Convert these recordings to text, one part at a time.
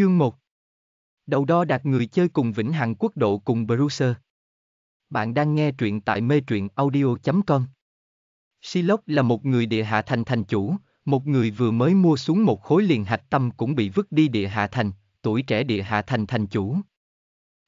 Chương 1 Đầu đo đạt người chơi cùng Vĩnh Hằng Quốc độ cùng Bruiser. Bạn đang nghe truyện tại mê truyện audio.com Silok là một người địa hạ thành thành chủ, một người vừa mới mua xuống một khối liền hạch tâm cũng bị vứt đi địa hạ thành, tuổi trẻ địa hạ thành thành chủ.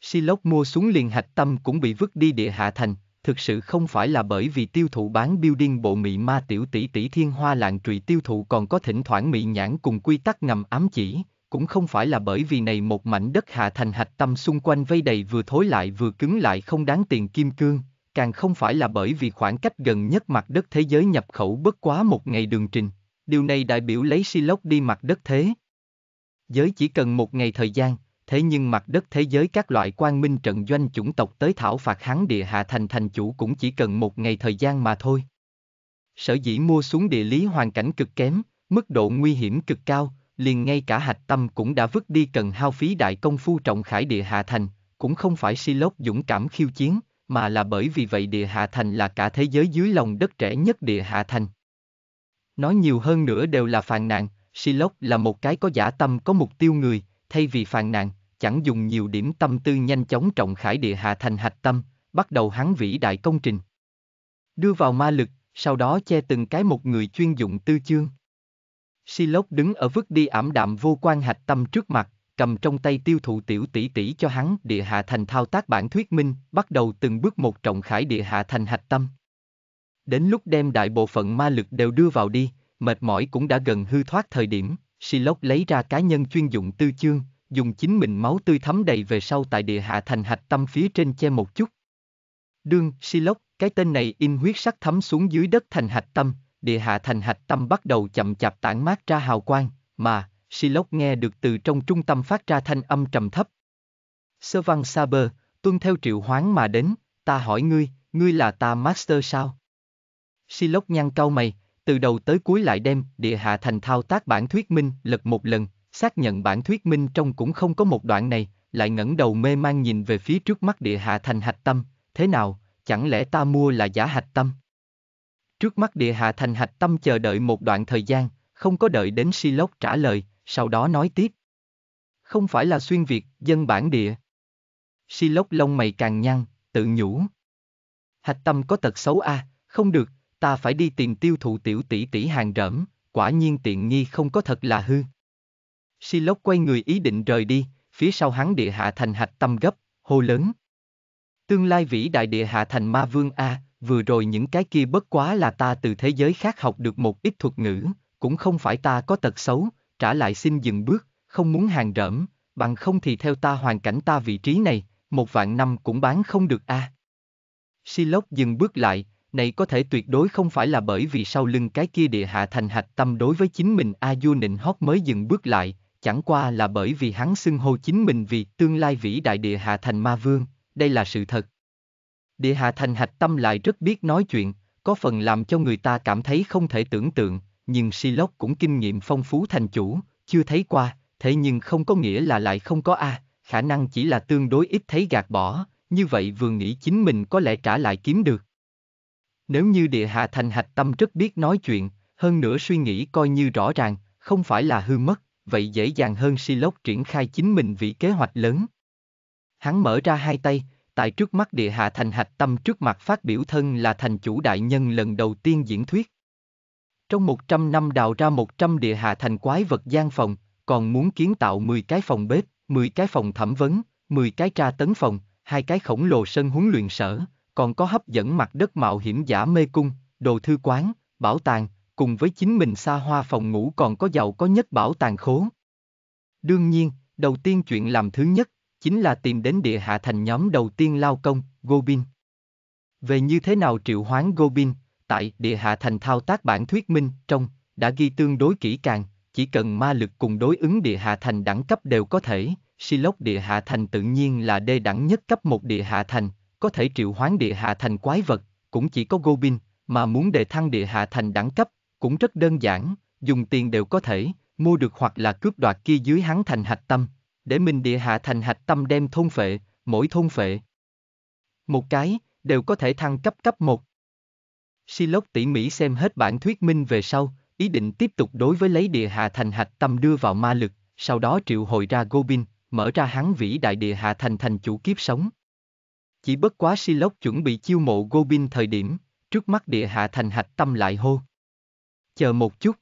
Silok mua xuống liền hạch tâm cũng bị vứt đi địa hạ thành, thực sự không phải là bởi vì tiêu thụ bán building bộ mỹ ma tiểu tỷ tỷ thiên hoa lạng trụy tiêu thụ còn có thỉnh thoảng mỹ nhãn cùng quy tắc ngầm ám chỉ, cũng không phải là bởi vì này một mảnh đất hạ thành hạch tâm xung quanh vây đầy vừa thối lại vừa cứng lại không đáng tiền kim cương, càng không phải là bởi vì khoảng cách gần nhất mặt đất thế giới nhập khẩu bất quá một ngày đường trình, điều này đại biểu lấy Silox đi mặt đất thế. Giới chỉ cần một ngày thời gian, thế nhưng mặt đất thế giới các loại quan minh trận doanh chủng tộc tới thảo phạt hắn địa hạ thành thành chủ cũng chỉ cần một ngày thời gian mà thôi. Sở dĩ mua xuống địa lý hoàn cảnh cực kém, mức độ nguy hiểm cực cao, liền ngay cả hạch tâm cũng đã vứt đi cần hao phí đại công phu trọng khải địa hạ thành, cũng không phải si lốc dũng cảm khiêu chiến, mà là bởi vì vậy địa hạ thành là cả thế giới dưới lòng đất trẻ nhất địa hạ thành. Nói nhiều hơn nữa đều là phàn nạn, si lốc là một cái có giả tâm có mục tiêu người, thay vì phàn nạn, chẳng dùng nhiều điểm tâm tư nhanh chóng trọng khải địa hạ thành hạch tâm, bắt đầu hắn vĩ đại công trình. Đưa vào ma lực, sau đó che từng cái một người chuyên dụng tư chương. Silok đứng ở vứt đi ảm đạm vô quan hạch tâm trước mặt, cầm trong tay tiêu thụ tiểu tỷ tỷ cho hắn địa hạ thành thao tác bản thuyết minh, bắt đầu từng bước một trọng khải địa hạ thành hạch tâm. Đến lúc đem đại bộ phận ma lực đều đưa vào đi, mệt mỏi cũng đã gần hư thoát thời điểm, Silok lấy ra cá nhân chuyên dụng tư chương, dùng chính mình máu tươi thấm đầy về sau tại địa hạ thành hạch tâm phía trên che một chút. Đương, Silok, cái tên này in huyết sắc thấm xuống dưới đất thành hạch tâm, địa hạ thành hạch tâm bắt đầu chậm chạp tản mát ra hào quang, mà, Silok nghe được từ trong trung tâm phát ra thanh âm trầm thấp. Sơ văn Saber, tuân theo triệu hoán mà đến, ta hỏi ngươi, ngươi là ta master sao? Silok nhăn cau mày, từ đầu tới cuối lại đem địa hạ thành thao tác bản thuyết minh lật một lần, xác nhận bản thuyết minh trong cũng không có một đoạn này, lại ngẩng đầu mê mang nhìn về phía trước mắt địa hạ thành hạch tâm, thế nào, chẳng lẽ ta mua là giả hạch tâm? Trước mắt địa hạ thành hạch tâm chờ đợi một đoạn thời gian, không có đợi đến si lốc trả lời, sau đó nói tiếp. Không phải là xuyên Việt, dân bản địa. Si lốc lông mày càng nhăn, tự nhủ. Hạch tâm có tật xấu a, à, không được, ta phải đi tìm tiêu thụ tiểu tỷ tỷ hàng rỡm, quả nhiên tiện nghi không có thật là hư. Si lốc quay người ý định rời đi, phía sau hắn địa hạ thành hạch tâm gấp, hô lớn. Tương lai vĩ đại địa hạ thành ma vương A, vừa rồi những cái kia bất quá là ta từ thế giới khác học được một ít thuật ngữ, cũng không phải ta có tật xấu, trả lại xin dừng bước, không muốn hàng rỡm, bằng không thì theo ta hoàn cảnh ta vị trí này, một vạn năm cũng bán không được a. À. Silok dừng bước lại, này có thể tuyệt đối không phải là bởi vì sau lưng cái kia địa hạ thành hạch tâm đối với chính mình A Du nịnh hót mới dừng bước lại, chẳng qua là bởi vì hắn xưng hô chính mình vì tương lai vĩ đại địa hạ thành ma vương, đây là sự thật, Địa hạ thành hạch tâm lại rất biết nói chuyện, có phần làm cho người ta cảm thấy không thể tưởng tượng, nhưng Siloc cũng kinh nghiệm phong phú thành chủ, chưa thấy qua, thế nhưng không có nghĩa là lại không có A, à, khả năng chỉ là tương đối ít thấy gạt bỏ, như vậy vừa nghĩ chính mình có lẽ trả lại kiếm được. Nếu như địa hạ thành hạch tâm rất biết nói chuyện, hơn nữa suy nghĩ coi như rõ ràng, không phải là hư mất, vậy dễ dàng hơn Siloc triển khai chính mình vị kế hoạch lớn. Hắn mở ra hai tay, tại trước mắt địa hạ thành hạch tâm trước mặt phát biểu thân là thành chủ đại nhân lần đầu tiên diễn thuyết. Trong 100 năm đào ra 100 địa hạ thành quái vật gian phòng, còn muốn kiến tạo 10 cái phòng bếp, 10 cái phòng thẩm vấn, 10 cái tra tấn phòng, hai cái khổng lồ sân huấn luyện sở, còn có hấp dẫn mặt đất mạo hiểm giả mê cung, đồ thư quán, bảo tàng, cùng với chính mình xa hoa phòng ngủ còn có giàu có nhất bảo tàng khố. Đương nhiên, đầu tiên chuyện làm thứ nhất chính là tìm đến địa hạ thành nhóm đầu tiên lao công, Gobin. Về như thế nào triệu hoán Gobin, tại địa hạ thành thao tác bản thuyết minh trong, đã ghi tương đối kỹ càng, chỉ cần ma lực cùng đối ứng địa hạ thành đẳng cấp đều có thể, silok địa hạ thành tự nhiên là đê đẳng nhất cấp một địa hạ thành, có thể triệu hoán địa hạ thành quái vật, cũng chỉ có Gobin, mà muốn đề thăng địa hạ thành đẳng cấp, cũng rất đơn giản, dùng tiền đều có thể, mua được hoặc là cướp đoạt kia dưới hắn thành hạch tâm, để mình địa hạ thành hạch tâm đem thôn phệ, mỗi thôn phệ. Một cái, đều có thể thăng cấp cấp một. Silok tỉ mỉ xem hết bản thuyết minh về sau, ý định tiếp tục đối với lấy địa hạ thành hạch tâm đưa vào ma lực, sau đó triệu hồi ra Gobin, mở ra hắn vĩ đại địa hạ thành thành chủ kiếp sống. Chỉ bất quá Silok chuẩn bị chiêu mộ Gobin thời điểm, trước mắt địa hạ thành hạch tâm lại hô. Chờ một chút.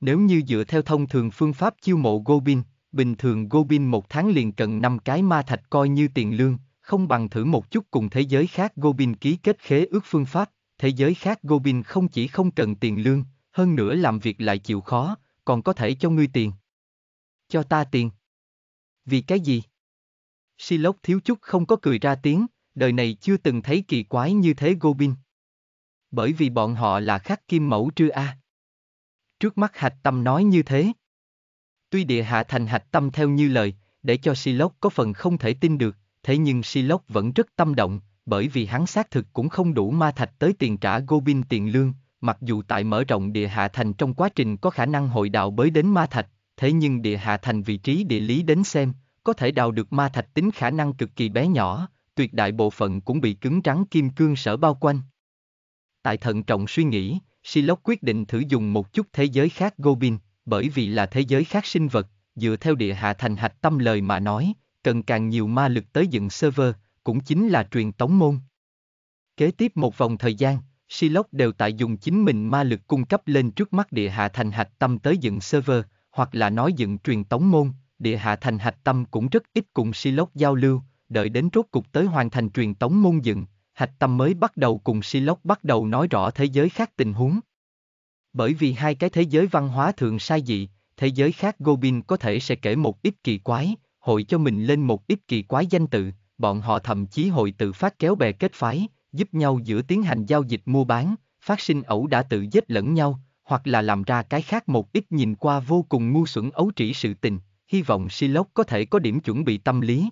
Nếu như dựa theo thông thường phương pháp chiêu mộ Gobin, Bình thường Gobin một tháng liền cần 5 cái ma thạch coi như tiền lương, không bằng thử một chút cùng thế giới khác Gobin ký kết khế ước phương pháp, thế giới khác Gobin không chỉ không cần tiền lương, hơn nữa làm việc lại chịu khó, còn có thể cho ngươi tiền. Cho ta tiền. Vì cái gì? Silok thiếu chút không có cười ra tiếng, đời này chưa từng thấy kỳ quái như thế Gobin. Bởi vì bọn họ là khắc kim mẫu trư A. Trước mắt hạch tâm nói như thế, Tuy địa hạ thành hạch tâm theo như lời, để cho Silok có phần không thể tin được, thế nhưng Silok vẫn rất tâm động, bởi vì hắn xác thực cũng không đủ ma thạch tới tiền trả Gobin tiền lương, mặc dù tại mở rộng địa hạ thành trong quá trình có khả năng hội đạo bới đến ma thạch, thế nhưng địa hạ thành vị trí địa lý đến xem, có thể đào được ma thạch tính khả năng cực kỳ bé nhỏ, tuyệt đại bộ phận cũng bị cứng trắng kim cương sở bao quanh. Tại thận trọng suy nghĩ, Silok quyết định thử dùng một chút thế giới khác Gobin, bởi vì là thế giới khác sinh vật, dựa theo địa hạ thành hạch tâm lời mà nói, cần càng nhiều ma lực tới dựng server, cũng chính là truyền tống môn. Kế tiếp một vòng thời gian, Silock đều tại dùng chính mình ma lực cung cấp lên trước mắt địa hạ thành hạch tâm tới dựng server, hoặc là nói dựng truyền tống môn, địa hạ thành hạch tâm cũng rất ít cùng Silock giao lưu, đợi đến rốt cục tới hoàn thành truyền tống môn dựng, hạch tâm mới bắt đầu cùng Silock bắt đầu nói rõ thế giới khác tình huống. Bởi vì hai cái thế giới văn hóa thường sai dị, thế giới khác Gobin có thể sẽ kể một ít kỳ quái, hội cho mình lên một ít kỳ quái danh tự, bọn họ thậm chí hội tự phát kéo bè kết phái, giúp nhau giữa tiến hành giao dịch mua bán, phát sinh ẩu đã tự giết lẫn nhau, hoặc là làm ra cái khác một ít nhìn qua vô cùng ngu xuẩn ấu trĩ sự tình, hy vọng Silok có thể có điểm chuẩn bị tâm lý.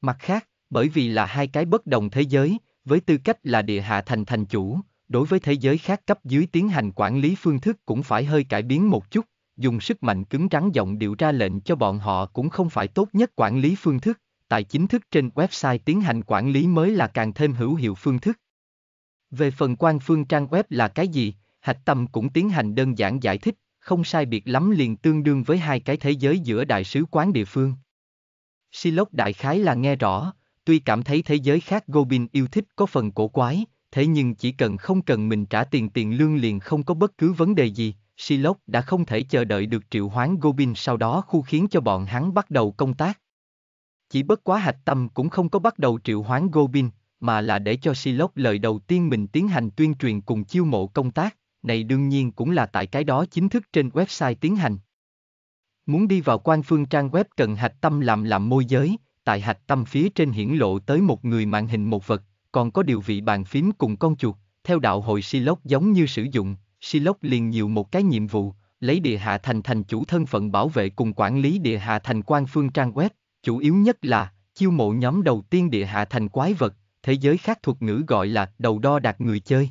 Mặt khác, bởi vì là hai cái bất đồng thế giới, với tư cách là địa hạ thành thành chủ, đối với thế giới khác cấp dưới tiến hành quản lý phương thức cũng phải hơi cải biến một chút, dùng sức mạnh cứng rắn giọng điệu ra lệnh cho bọn họ cũng không phải tốt nhất quản lý phương thức, tại chính thức trên website tiến hành quản lý mới là càng thêm hữu hiệu phương thức. Về phần quan phương trang web là cái gì, Hạch Tâm cũng tiến hành đơn giản giải thích, không sai biệt lắm liền tương đương với hai cái thế giới giữa đại sứ quán địa phương. Siloc đại khái là nghe rõ, tuy cảm thấy thế giới khác Gobin yêu thích có phần cổ quái, thế nhưng chỉ cần không cần mình trả tiền tiền lương liền không có bất cứ vấn đề gì, Silok đã không thể chờ đợi được triệu hoán Gobin sau đó khu khiến cho bọn hắn bắt đầu công tác. Chỉ bất quá hạch tâm cũng không có bắt đầu triệu hoán Gobin, mà là để cho Silok lời đầu tiên mình tiến hành tuyên truyền cùng chiêu mộ công tác, này đương nhiên cũng là tại cái đó chính thức trên website tiến hành. Muốn đi vào quan phương trang web cần hạch tâm làm làm môi giới, tại hạch tâm phía trên hiển lộ tới một người màn hình một vật, còn có điều vị bàn phím cùng con chuột, theo đạo hội Silok giống như sử dụng, Silok liền nhiều một cái nhiệm vụ, lấy địa hạ thành thành chủ thân phận bảo vệ cùng quản lý địa hạ thành quan phương trang web, chủ yếu nhất là chiêu mộ nhóm đầu tiên địa hạ thành quái vật, thế giới khác thuật ngữ gọi là đầu đo đạt người chơi.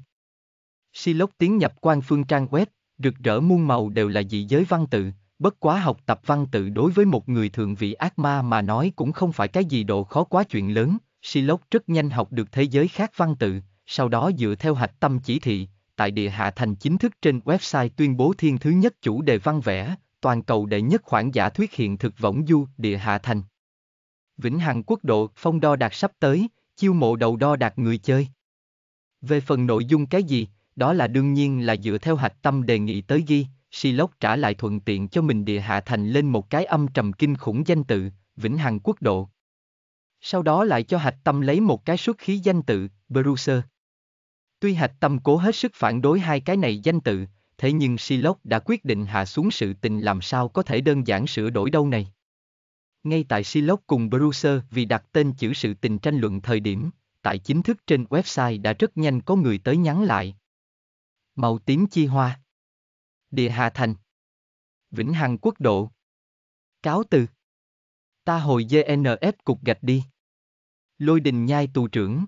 Silok tiến nhập quan phương trang web, rực rỡ muôn màu đều là dị giới văn tự, bất quá học tập văn tự đối với một người thượng vị ác ma mà nói cũng không phải cái gì độ khó quá chuyện lớn, Silok rất nhanh học được thế giới khác văn tự, sau đó dựa theo hạch tâm chỉ thị, tại địa hạ thành chính thức trên website tuyên bố thiên thứ nhất chủ đề văn vẽ, toàn cầu đệ nhất khoản giả thuyết hiện thực võng du địa hạ thành. Vĩnh Hằng quốc độ phong đo đạt sắp tới, chiêu mộ đầu đo đạt người chơi. Về phần nội dung cái gì, đó là đương nhiên là dựa theo hạch tâm đề nghị tới ghi, Silok trả lại thuận tiện cho mình địa hạ thành lên một cái âm trầm kinh khủng danh tự, Vĩnh Hằng quốc độ sau đó lại cho hạch tâm lấy một cái xuất khí danh tự, Brucer. Tuy hạch tâm cố hết sức phản đối hai cái này danh tự, thế nhưng Siloc đã quyết định hạ xuống sự tình làm sao có thể đơn giản sửa đổi đâu này. Ngay tại Siloc cùng Brucer vì đặt tên chữ sự tình tranh luận thời điểm, tại chính thức trên website đã rất nhanh có người tới nhắn lại. Màu tím chi hoa. Địa Hà Thành. Vĩnh Hằng Quốc Độ. Cáo từ. Ta hồi GNF cục gạch đi. Lôi đình nhai tù trưởng.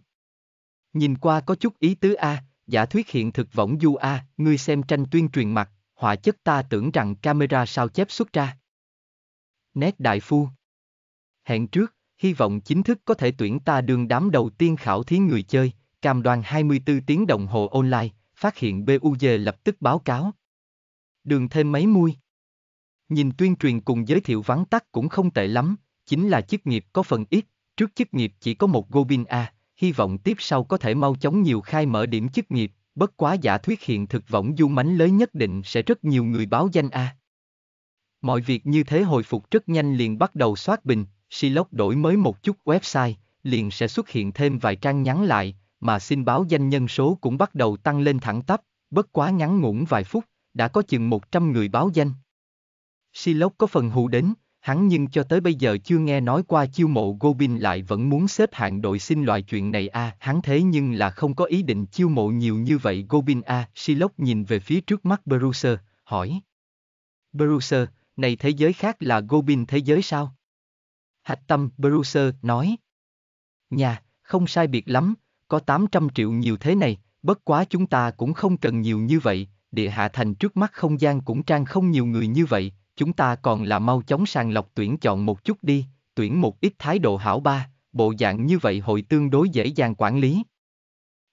Nhìn qua có chút ý tứ A, giả thuyết hiện thực võng du A, ngươi xem tranh tuyên truyền mặt, họa chất ta tưởng rằng camera sao chép xuất ra. Nét đại phu. Hẹn trước, hy vọng chính thức có thể tuyển ta đường đám đầu tiên khảo thí người chơi, cam đoan 24 tiếng đồng hồ online, phát hiện BUG lập tức báo cáo. Đường thêm mấy mui. Nhìn tuyên truyền cùng giới thiệu vắng tắt cũng không tệ lắm, chính là chức nghiệp có phần ít, trước chức nghiệp chỉ có một Gobin A, hy vọng tiếp sau có thể mau chóng nhiều khai mở điểm chức nghiệp, bất quá giả thuyết hiện thực võng du mánh lớn nhất định sẽ rất nhiều người báo danh A. Mọi việc như thế hồi phục rất nhanh liền bắt đầu soát bình, Silock đổi mới một chút website, liền sẽ xuất hiện thêm vài trang nhắn lại, mà xin báo danh nhân số cũng bắt đầu tăng lên thẳng tắp, bất quá ngắn ngủn vài phút, đã có chừng 100 người báo danh. Silock có phần hù đến, hắn nhưng cho tới bây giờ chưa nghe nói qua chiêu mộ Gobin lại vẫn muốn xếp hạng đội xin loại chuyện này a à, hắn thế nhưng là không có ý định chiêu mộ nhiều như vậy Gobin a à, Silok nhìn về phía trước mắt Bruce, hỏi. Bruce, này thế giới khác là Gobin thế giới sao? Hạch tâm Bruce nói. Nhà, không sai biệt lắm, có 800 triệu nhiều thế này, bất quá chúng ta cũng không cần nhiều như vậy, địa hạ thành trước mắt không gian cũng trang không nhiều người như vậy, chúng ta còn là mau chóng sàng lọc tuyển chọn một chút đi, tuyển một ít thái độ hảo ba, bộ dạng như vậy hội tương đối dễ dàng quản lý.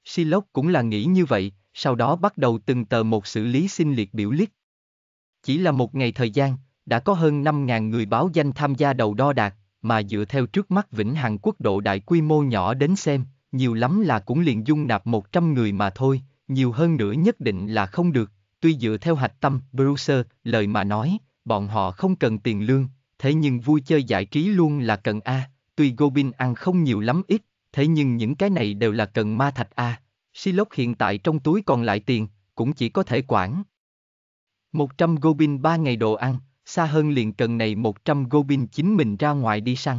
Siloc cũng là nghĩ như vậy, sau đó bắt đầu từng tờ một xử lý xin liệt biểu list. Chỉ là một ngày thời gian, đã có hơn 5.000 người báo danh tham gia đầu đo đạt, mà dựa theo trước mắt Vĩnh Hằng quốc độ đại quy mô nhỏ đến xem, nhiều lắm là cũng liền dung nạp 100 người mà thôi, nhiều hơn nữa nhất định là không được, tuy dựa theo hạch tâm Bruce lời mà nói, bọn họ không cần tiền lương, thế nhưng vui chơi giải trí luôn là cần A, tuy Gobin ăn không nhiều lắm ít, thế nhưng những cái này đều là cần ma thạch A. Silok hiện tại trong túi còn lại tiền, cũng chỉ có thể quản. 100 Gobin 3 ngày đồ ăn, xa hơn liền cần này 100 Gobin chính mình ra ngoài đi săn.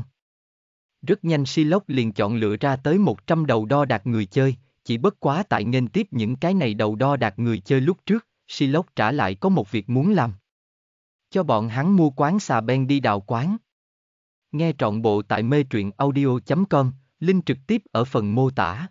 Rất nhanh Silok liền chọn lựa ra tới 100 đầu đo đạt người chơi, chỉ bất quá tại nghênh tiếp những cái này đầu đo đạt người chơi lúc trước, Silok trả lại có một việc muốn làm cho bọn hắn mua quán xà beng đi đào quán. Nghe trọn bộ tại mê truyện audio.com, link trực tiếp ở phần mô tả.